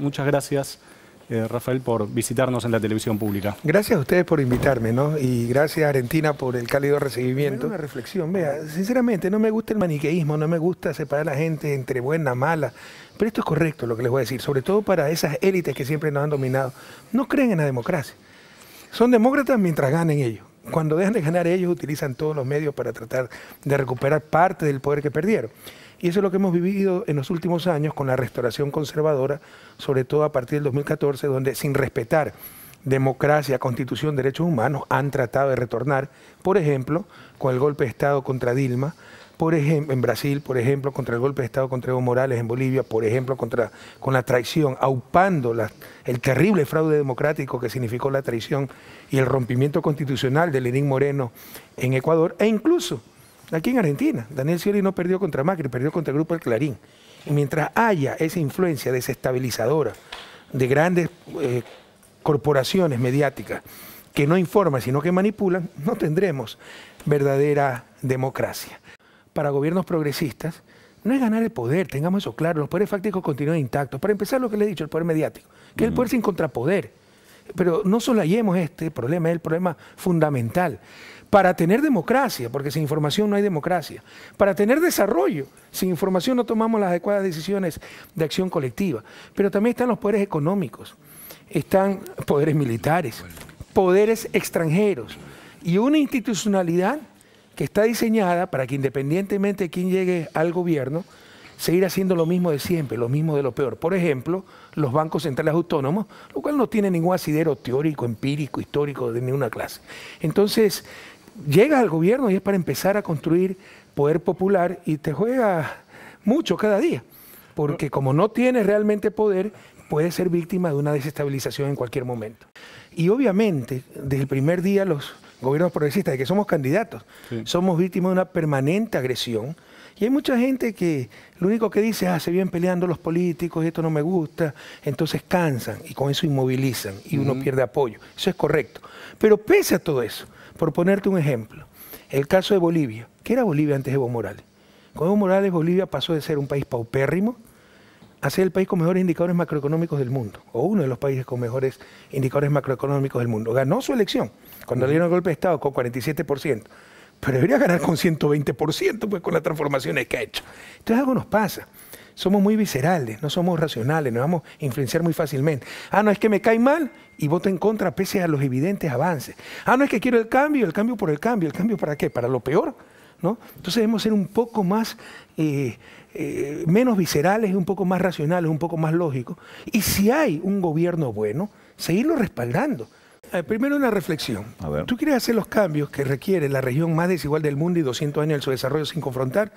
muchas gracias. Eh, Rafael, por visitarnos en la televisión pública. Gracias a ustedes por invitarme, ¿no? Y gracias a Argentina por el cálido recibimiento. Una reflexión, vea, ah. sinceramente no me gusta el maniqueísmo, no me gusta separar a la gente entre buena, mala, pero esto es correcto lo que les voy a decir, sobre todo para esas élites que siempre nos han dominado. No creen en la democracia. Son demócratas mientras ganen ellos. Cuando dejan de ganar ellos utilizan todos los medios para tratar de recuperar parte del poder que perdieron. Y eso es lo que hemos vivido en los últimos años con la restauración conservadora, sobre todo a partir del 2014, donde sin respetar democracia, constitución, derechos humanos, han tratado de retornar, por ejemplo, con el golpe de Estado contra Dilma, por ejemplo, en Brasil, por ejemplo, contra el golpe de Estado contra Evo Morales, en Bolivia, por ejemplo, contra, con la traición, aupando el terrible fraude democrático que significó la traición y el rompimiento constitucional de Lenín Moreno en Ecuador, e incluso Aquí en Argentina, Daniel Scioli no perdió contra Macri, perdió contra el Grupo del Clarín. Y mientras haya esa influencia desestabilizadora de grandes eh, corporaciones mediáticas que no informan, sino que manipulan, no tendremos verdadera democracia. Para gobiernos progresistas, no es ganar el poder, tengamos eso claro, los poderes fácticos continúan intactos. Para empezar, lo que le he dicho, el poder mediático, que es el poder sin contrapoder pero no solayemos este problema, es el problema fundamental. Para tener democracia, porque sin información no hay democracia. Para tener desarrollo, sin información no tomamos las adecuadas decisiones de acción colectiva. Pero también están los poderes económicos, están poderes militares, poderes extranjeros y una institucionalidad que está diseñada para que independientemente de quién llegue al gobierno, seguir haciendo lo mismo de siempre, lo mismo de lo peor. Por ejemplo, los bancos centrales autónomos, lo cual no tiene ningún asidero teórico, empírico, histórico de ninguna clase. Entonces, llegas al gobierno y es para empezar a construir poder popular y te juega mucho cada día. Porque como no tienes realmente poder, puedes ser víctima de una desestabilización en cualquier momento. Y obviamente, desde el primer día los gobiernos progresistas, de que somos candidatos, somos víctimas de una permanente agresión y hay mucha gente que lo único que dice, ah, se vienen peleando los políticos, y esto no me gusta, entonces cansan y con eso inmovilizan y uno pierde apoyo. Eso es correcto. Pero pese a todo eso, por ponerte un ejemplo, el caso de Bolivia. ¿Qué era Bolivia antes de Evo Morales? Con Evo Morales, Bolivia pasó de ser un país paupérrimo a ser el país con mejores indicadores macroeconómicos del mundo, o uno de los países con mejores indicadores macroeconómicos del mundo. Ganó su elección cuando le dieron el golpe de Estado con 47% pero debería ganar con 120% pues, con las transformaciones que ha hecho. Entonces algo nos pasa. Somos muy viscerales, no somos racionales, nos vamos a influenciar muy fácilmente. Ah, no es que me cae mal y voto en contra pese a los evidentes avances. Ah, no es que quiero el cambio, el cambio por el cambio, el cambio para qué, para lo peor. ¿no? Entonces debemos ser un poco más, eh, eh, menos viscerales, un poco más racionales, un poco más lógicos. Y si hay un gobierno bueno, seguirlo respaldando. Eh, primero una reflexión. ¿Tú quieres hacer los cambios que requiere la región más desigual del mundo y 200 años de su desarrollo sin confrontar?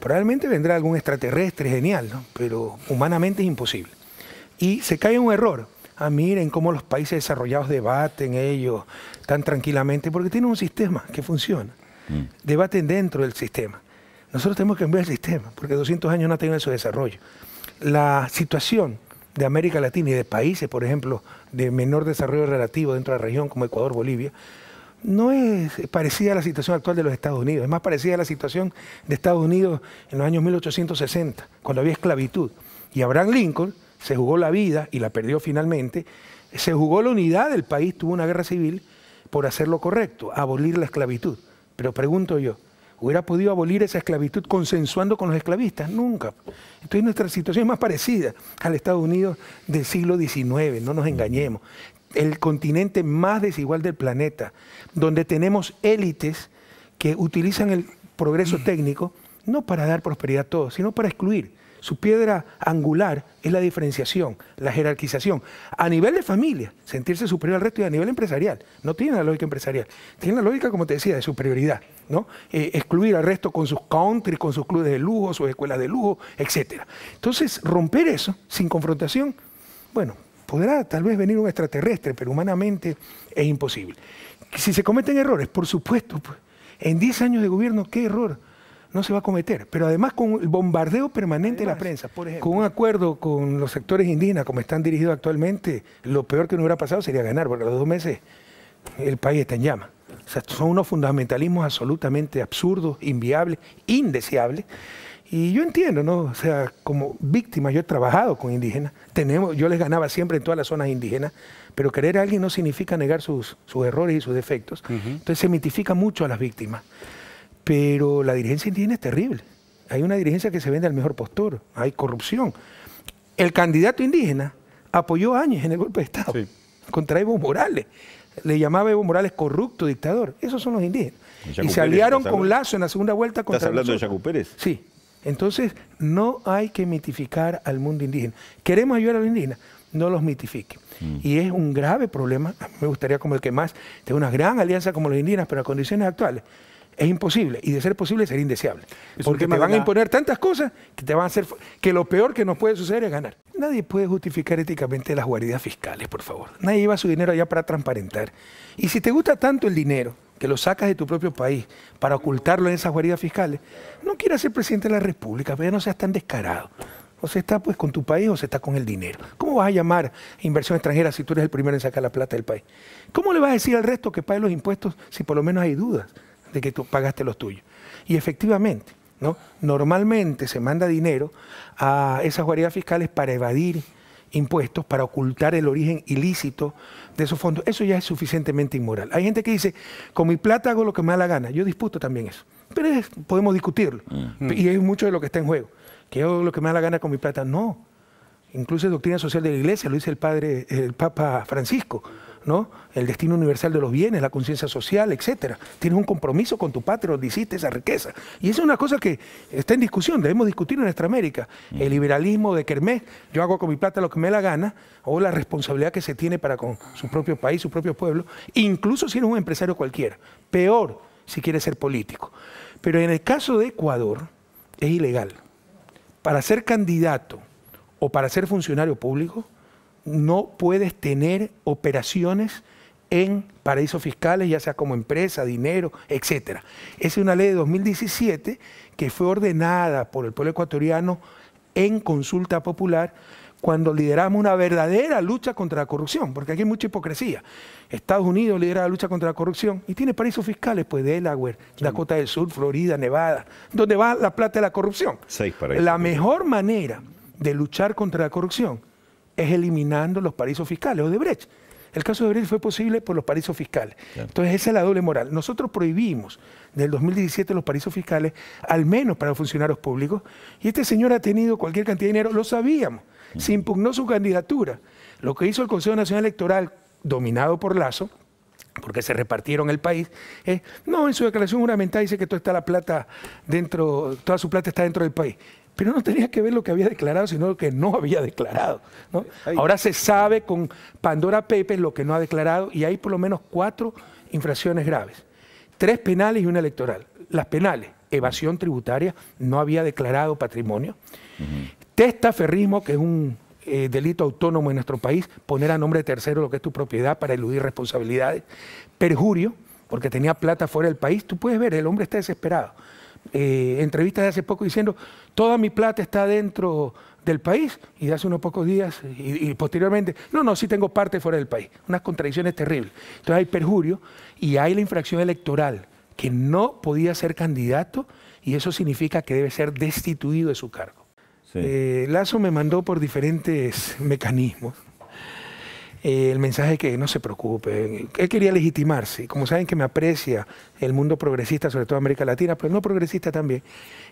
Probablemente vendrá algún extraterrestre genial, pero humanamente es imposible. Y se cae un error. Ah, miren cómo los países desarrollados debaten ellos tan tranquilamente, porque tienen un sistema que funciona. Mm. Debaten dentro del sistema. Nosotros tenemos que cambiar el sistema, porque 200 años no ha tenido su desarrollo. La situación de América Latina y de países, por ejemplo, de menor desarrollo relativo dentro de la región como Ecuador, Bolivia, no es parecida a la situación actual de los Estados Unidos, es más parecida a la situación de Estados Unidos en los años 1860, cuando había esclavitud. Y Abraham Lincoln se jugó la vida y la perdió finalmente, se jugó la unidad del país, tuvo una guerra civil por hacer lo correcto, abolir la esclavitud. Pero pregunto yo, hubiera podido abolir esa esclavitud consensuando con los esclavistas, nunca. Entonces nuestra situación es más parecida al Estados Unidos del siglo XIX, no nos engañemos. El continente más desigual del planeta, donde tenemos élites que utilizan el progreso técnico no para dar prosperidad a todos, sino para excluir su piedra angular es la diferenciación, la jerarquización. A nivel de familia, sentirse superior al resto y a nivel empresarial. No tiene la lógica empresarial. Tiene la lógica, como te decía, de superioridad. ¿no? Eh, excluir al resto con sus country, con sus clubes de lujo, sus escuelas de lujo, etc. Entonces, romper eso sin confrontación, bueno, podrá tal vez venir un extraterrestre, pero humanamente es imposible. Si se cometen errores, por supuesto, pues, en 10 años de gobierno, ¿qué error? no se va a cometer. Pero además con el bombardeo permanente de la prensa, por con un acuerdo con los sectores indígenas, como están dirigidos actualmente, lo peor que no hubiera pasado sería ganar, porque a los dos meses el país está en llama. O sea, son unos fundamentalismos absolutamente absurdos, inviables, indeseables. Y yo entiendo, ¿no? O sea, como víctima, yo he trabajado con indígenas, tenemos, yo les ganaba siempre en todas las zonas indígenas, pero querer a alguien no significa negar sus, errores y sus defectos. Entonces se mitifica mucho a las víctimas. Pero la dirigencia indígena es terrible. Hay una dirigencia que se vende al mejor postor, hay corrupción. El candidato indígena apoyó años en el golpe de Estado contra Evo Morales. Le llamaba Evo Morales corrupto, dictador. Esos son los indígenas. Y, se aliaron con Lazo en la segunda vuelta contra ¿Estás hablando de Yacu Pérez? Sí. Entonces, no hay que mitificar al mundo indígena. Queremos ayudar a los indígenas, no los mitifique. Mm. Y es un grave problema. me gustaría como el que más tenga una gran alianza como los indígenas, pero a condiciones actuales es imposible y de ser posible sería indeseable. porque te van a imponer tantas cosas que te van a hacer que lo peor que nos puede suceder es ganar. Nadie puede justificar éticamente las guaridas fiscales, por favor. Nadie lleva su dinero allá para transparentar. Y si te gusta tanto el dinero que lo sacas de tu propio país para ocultarlo en esas guaridas fiscales, no quieras ser presidente de la República, pero pues no seas tan descarado. O se está pues con tu país o se está con el dinero. ¿Cómo vas a llamar inversión extranjera si tú eres el primero en sacar la plata del país? ¿Cómo le vas a decir al resto que pague los impuestos si por lo menos hay dudas? de que tú pagaste los tuyos. Y efectivamente, ¿no? normalmente se manda dinero a esas guaridas fiscales para evadir impuestos, para ocultar el origen ilícito de esos fondos. Eso ya es suficientemente inmoral. Hay gente que dice, con mi plata hago lo que me da la gana. Yo disputo también eso. Pero podemos discutirlo. Mm. Y es mucho de lo que está en juego. Que hago lo que me da la gana con mi plata. No. Incluso es doctrina social de la iglesia, lo dice el padre, el Papa Francisco el destino universal de los bienes, la conciencia social, etcétera. Tienes un compromiso con tu patria donde hiciste esa riqueza. Y esa es una cosa que está en discusión, debemos discutir en nuestra América. Mm. El liberalismo de Kermés, yo hago con mi plata lo que me la gana, o la responsabilidad que se tiene para con su propio país, su propio pueblo, incluso si eres un empresario cualquiera. Peor si quieres ser político. Pero en el caso de Ecuador, es ilegal. Para ser candidato o para ser funcionario público, no puedes tener operaciones en paraísos fiscales, ya sea como empresa, dinero, etc. Es una ley de 2017 que fue ordenada por el pueblo ecuatoriano en consulta popular cuando lideramos una verdadera lucha contra la corrupción, porque aquí hay mucha hipocresía. Estados Unidos lidera la lucha contra la corrupción y tiene paraísos fiscales, pues Delaware, Dakota del Sur, Florida, Nevada, donde va la plata de la corrupción. La mejor manera de luchar contra la corrupción es eliminando los paraísos fiscales, o de Brecht. El caso de Brecht fue posible por los paraísos fiscales. Entonces esa es la doble moral. Nosotros prohibimos el 2017 los paraísos fiscales, al menos para funcionarios públicos, y este señor ha tenido cualquier cantidad de dinero, lo sabíamos, se impugnó su candidatura. Lo que hizo el Consejo Nacional Electoral, dominado por Lazo, porque se repartieron el país, es no, en su declaración juramentada dice que toda está la plata dentro, toda su plata está dentro del país pero no tenía que ver lo que había declarado, sino lo que no había declarado. Ahora se sabe con Pandora Pepe lo que no ha declarado y hay por lo menos cuatro infracciones graves, tres penales y una electoral. Las penales, evasión tributaria, no había declarado patrimonio. Testaferrismo, que es un eh, delito autónomo en nuestro país, poner a nombre de tercero lo que es tu propiedad para eludir responsabilidades. Perjurio, porque tenía plata fuera del país. Tú puedes ver, el hombre está desesperado eh, entrevistas de hace poco diciendo, toda mi plata está dentro del país, y de hace unos pocos días, y, posteriormente, no, no, sí tengo parte fuera del país. Unas contradicciones terribles. Entonces hay perjurio y hay la infracción electoral, que no podía ser candidato, y eso significa que debe ser destituido de su cargo. Eh, Lazo me mandó por diferentes mecanismos eh, el mensaje que no se preocupe. Él quería legitimarse. Como saben que me aprecia el mundo progresista, sobre todo América Latina, pero no progresista también.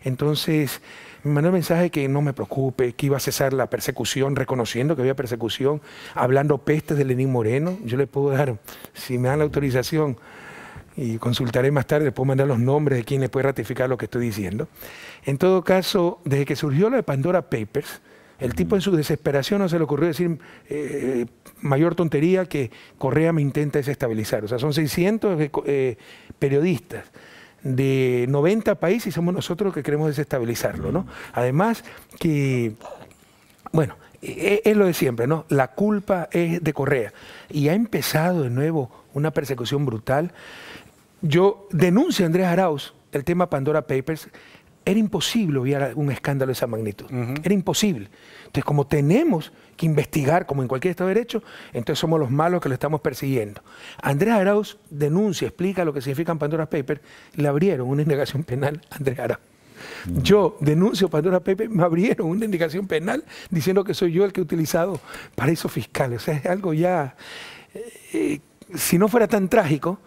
Entonces, me mandó el mensaje que no me preocupe, que iba a cesar la persecución, reconociendo que había persecución, hablando pestes de Lenín Moreno. Yo le puedo dar, si me dan la autorización, y consultaré más tarde, puedo mandar los nombres de quien le puede ratificar lo que estoy diciendo. En todo caso, desde que surgió lo de Pandora Papers, el tipo en su desesperación no se le ocurrió decir, eh, eh, mayor tontería que Correa me intenta desestabilizar. O sea, son 600 eh, eh, periodistas de 90 países y somos nosotros los que queremos desestabilizarlo, ¿no? Además que, bueno, e, e, es lo de siempre, ¿no? La culpa es de Correa. Y ha empezado de nuevo una persecución brutal. Yo denuncio a Andrés Arauz el tema Pandora Papers era imposible hubiera un escándalo de esa magnitud. Era imposible. Entonces, como tenemos que investigar, como en cualquier Estado de Derecho, entonces somos los malos que lo estamos persiguiendo. Andrés Arauz denuncia, explica lo que significan Pandora Paper, le abrieron una indagación penal a Andrés Arauz. Mm. Yo denuncio Pandora Papers, me abrieron una indicación penal diciendo que soy yo el que he utilizado paraísos fiscales. O sea, es algo ya eh, eh, si no fuera tan trágico,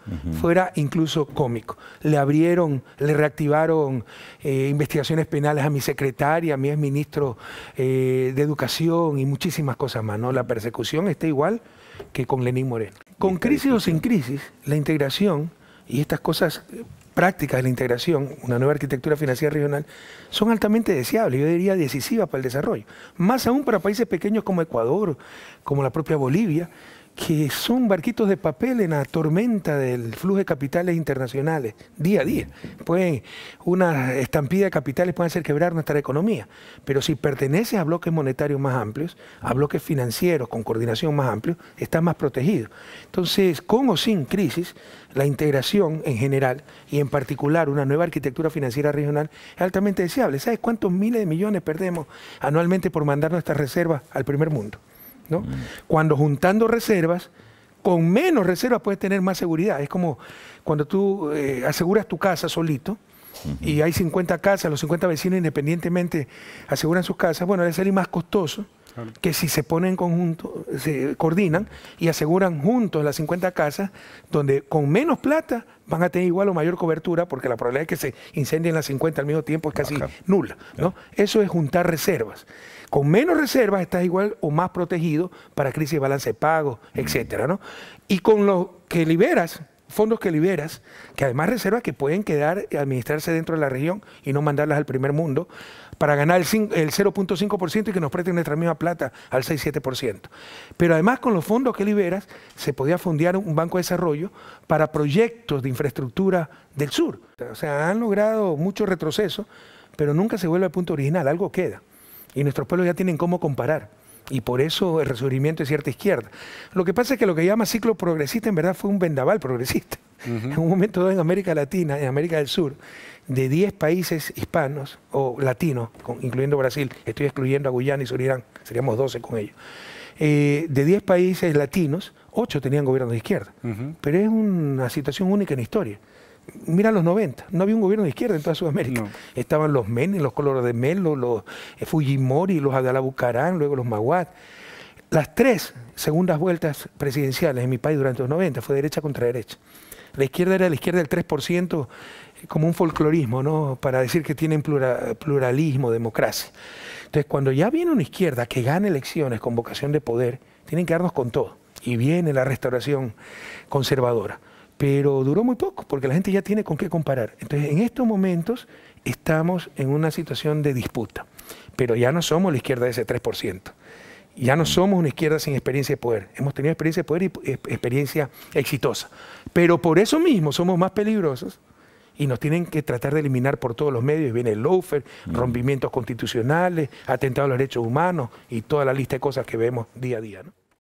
fuera incluso cómico. Le abrieron, le reactivaron eh, investigaciones penales a mi secretaria, a mi exministro ministro eh, de Educación y muchísimas cosas más. ¿no? La persecución está igual que con Lenín Moreno. Con crisis o sin crisis, la integración y estas cosas eh, prácticas de la integración, una nueva arquitectura financiera regional, son altamente deseables, yo diría decisivas para el desarrollo. Más aún para países pequeños como Ecuador, como la propia Bolivia, que son barquitos de papel en la tormenta del flujo de capitales internacionales, día a día. Pueden, una estampida de capitales puede hacer quebrar nuestra economía, pero si perteneces a bloques monetarios más amplios, a bloques financieros con coordinación más amplia, está más protegido. Entonces, con o sin crisis, la integración en general y en particular una nueva arquitectura financiera regional es altamente deseable. ¿Sabes cuántos miles de millones perdemos anualmente por mandar nuestras reservas al primer mundo? Cuando juntando reservas, con menos reservas puedes tener más seguridad. Es como cuando tú eh, aseguras tu casa solito, y hay 50 casas, los 50 vecinos independientemente aseguran sus casas, bueno, debe salir más costoso que si se ponen en conjunto, se coordinan y aseguran juntos las 50 casas, donde con menos plata van a tener igual o mayor cobertura, porque la probabilidad de que se incendien las 50 al mismo tiempo es casi nula. ¿no? Eso es juntar reservas. Con menos reservas estás igual o más protegido para crisis de balance de pago, mm. etc. ¿no? Y con lo que liberas, fondos que liberas, que además reservas que pueden quedar y administrarse dentro de la región y no mandarlas al primer mundo, para ganar el 0.5% y que nos presten nuestra misma plata al 6-7%. Pero además con los fondos que liberas se podía fundear un banco de desarrollo para proyectos de infraestructura del sur. O sea, han logrado mucho retroceso, pero nunca se vuelve al punto original, algo queda. Y nuestros pueblos ya tienen cómo comparar y por eso el resurgimiento de cierta izquierda. Lo que pasa es que lo que llama ciclo progresista en verdad fue un vendaval progresista. En un momento dado en América Latina, en América del Sur, de 10 países hispanos o latinos, incluyendo Brasil, estoy excluyendo a Guyana y Surirán, seríamos 12 con ellos, eh, de 10 países latinos, 8 tenían gobierno de izquierda. Pero es una situación única en la historia mira los 90, no había un gobierno de izquierda en toda Sudamérica. Estaban los Menes, los Colores de Melo, los eh, Fujimori, los Alabucarán, luego los Maguad. Las tres segundas vueltas presidenciales en mi país durante los 90 fue derecha contra derecha. La izquierda era la izquierda del 3%, eh, como un folclorismo, ¿no? Para decir que tienen pluralismo, democracia. Entonces, cuando ya viene una izquierda que gana elecciones con vocación de poder, tienen que darnos con todo. Y viene la restauración conservadora pero duró muy poco porque la gente ya tiene con qué comparar. Entonces, en estos momentos estamos en una situación de disputa, pero ya no somos la izquierda de ese 3%. Ya no mm. somos una izquierda sin experiencia de poder. Hemos tenido experiencia de poder y eh, experiencia exitosa. Pero por eso mismo somos más peligrosos y nos tienen que tratar de eliminar por todos los medios. Viene el lawfare, mm. rompimientos constitucionales, atentados a los derechos humanos y toda la lista de cosas que vemos día a día.